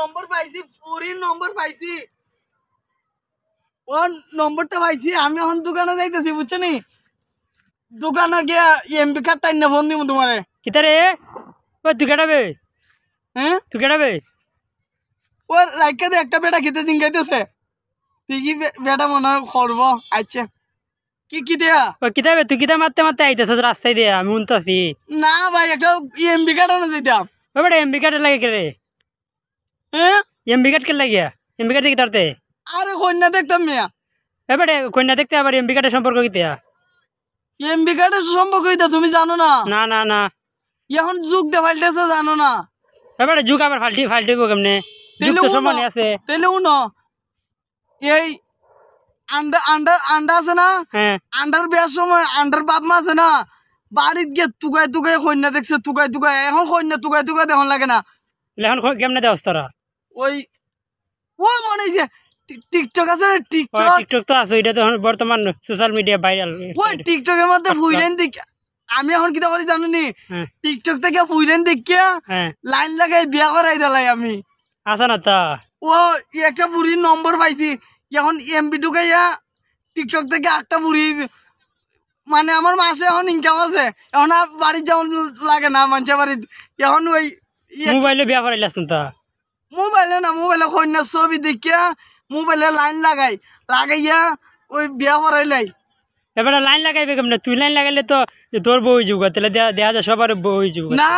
নম্বর পাইছি পুরীর নম্বর পাইছি ওর নম্বরটা পাইছি আমি এখন দোকানে যাইতেছি বুঝছো নি দোকানে গিয়া এমপি কার্ড টাইন ফোন দিব তোমারে রে ও তুই কেটাবে হ্যাঁ তুই কেটাবে ও রাইকা দে একটা বেটা খেতে জিঙ্গাইতেছে তুই কি বেটা মনে করবো আচ্ছা কি কি দেয়া ও কিতাবে তুই কিতা মারতে মারতে আইতেছ রাস্তায় দেয়া আমি উনতাছি না ভাই একটা এমবি কার্ড আনা যেতাম ও বেটা এমবি কার্ড লাগে কে রে হ্যাঁ এম তুমি না না না না এখন যুগ দে না এবারে যুগ আছে এই আছে না হ্যাঁ। আছে না বাড়িত গে তুকায় তুকায় কন্যা দেখছে তুকায় তুকায় এখন কন্যা তুকায় তুকায় দেখন লাগে না এখন কেমনে দেওয়া তোরা ওই মনে যে টিকটক আছে না টিকটক হ্যাঁ, টিকটক তো আছে এটা তো এখন বর্তমান সোশ্যাল মিডিয়া ভাইরাল ওই টিকটকের মধ্যে ফুইলেন আমি এখন কি করি জানো নি টিকটক থেকে ফুইলেন দেখিয়া হ্যাঁ। লাইন লাগাই বিয়া করাই দিলাই আমি আছে না ও একটা বুড়ির নম্বর পাইছি এখন এমবি ঢুকাইয়া টিকটক থেকে একটা বুড়ি মানে আমার মাসে এখন ইনকাম আছে এখন বাড়ি বাড়ির যেমন লাগে না মানুষের বাড়ি এখন ওই মোবাইলে বিয়া করাইলাস না তা মোবাইলে না মোবাইলে কন্যার ছবি দেখিয়া মোবাইলে লাইন লাগাই লাগাইয়া ওই বিয়া লাই এবারে লাইন লাগাইবে কেমনে তুই লাইন লাগাইলে তো তোর বউ যুগ তাহলে দেখা যায় সবার বউ যুগ না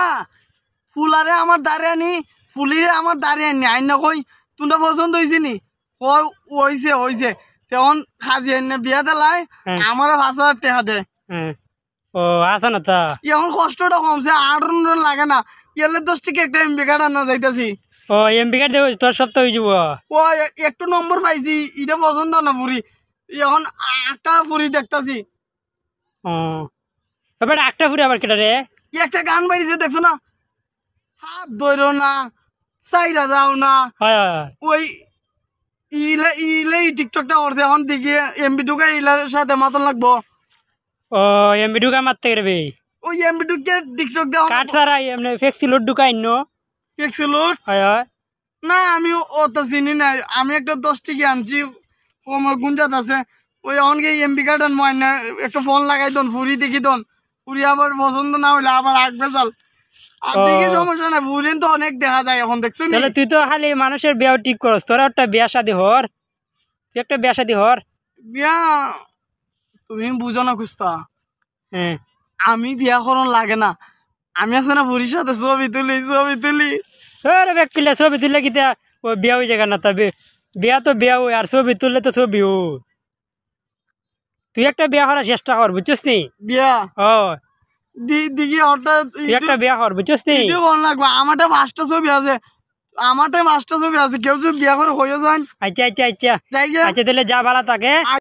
ফুলারে আমার দাঁড়িয়ে আনি ফুলিরে আমার দাঁড়িয়ে আনি আইন কই তুমটা পছন্দ হয়েছে নি কই হয়েছে হয়েছে তেমন খাজি আইন বিয়া দেলাই আমার পাঁচ হাজার টাকা ও আসে না তা এখন কষ্টটা কমছে আট লাগে না এলে দশ টিকে একটা বেকার না যাইতাছি ও এমপি কার্ড দেবো তোর সপ্তাহ হয়ে যাব ও একটু নম্বর পাইছি এটা পছন্দ না পুরি এখন একটা পুরি দেখতাছি ও এবার একটা পুরি আবার কেটা রে একটা গান বাড়িছে দেখছো না হাত ধরো না সাইরা যাও না ওই ইলে ইলে টিকটকটা করছে এখন দেখি এমবি টুকা ইলার সাথে মাতন লাগবো ও এমবি টুকা মারতে গেলে ওই এমবি টুকে টিকটক দাও কাট সারা এমনি ফেক্সিলোড ঢুকাই নো না আমি অতটা চিনি না আমি একটা দশ আনছি আমার গুঞ্জাত আছে ওই অনকে এমপি কার্ডন ময়না একটা ফোন লাগাই দন ফুরি দেখি দন ফুরি আবার পছন্দ না হইলে আবার আঁকবে চাল না তো অনেক দেখা যায় এখন দেখছো তুই তো খালি মানুষের বিয়াও ঠিক করস তোর একটা বিয়া শাদি হর তুই একটা বিয়া শাদি হর বিয়া তুমি বুঝো না খুঁজতা হ্যাঁ আমি বিয়া করন লাগে না আমি আছে না ফুরির সাথে ছবি তুলি ছবি তুলি আরে ব্যাগ কিলা ছবি তুললে কি ও বিয়া না তবে বিয়া তো বিয়া হয় আর ছবি তুললে তো তুই একটা বিয়া করার চেষ্টা কর বুঝছিস নি বিয়া ও দিদি হঠাৎ একটা বিয়া বুঝছিস নি লাগবে আমারটা পাঁচটা ছবি আছে আমারটা পাঁচটা ছবি আছে কেউ যদি বিয়া করে হয়ে যান আচ্ছা আচ্ছা আচ্ছা আচ্ছা তাহলে যা ভালো থাকে